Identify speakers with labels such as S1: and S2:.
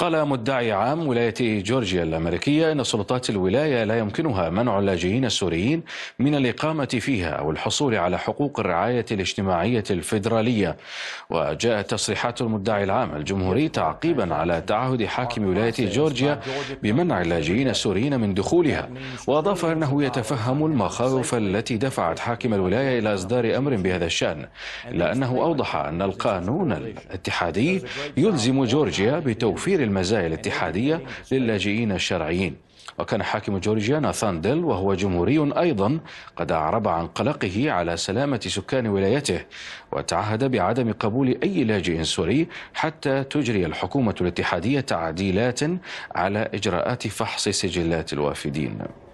S1: قال مدعي عام ولاية جورجيا الأمريكية أن سلطات الولاية لا يمكنها منع اللاجئين السوريين من الإقامة فيها أو الحصول على حقوق الرعاية الاجتماعية الفيدرالية وجاءت تصريحات المدعي العام الجمهوري تعقيبا على تعهد حاكم ولاية جورجيا بمنع اللاجئين السوريين من دخولها وأضاف أنه يتفهم المخاوف التي دفعت حاكم الولاية إلى إصدار أمر بهذا الشأن إلا أنه أوضح أن القانون الاتحادي يلزم جورجيا بتوفير المزايا الاتحادية للاجئين الشرعيين وكان حاكم جورجيا ناثان ديل وهو جمهوري أيضا قد أعرب عن قلقه على سلامة سكان ولايته وتعهد بعدم قبول أي لاجئ سوري حتى تجري الحكومة الاتحادية تعديلات على إجراءات فحص سجلات الوافدين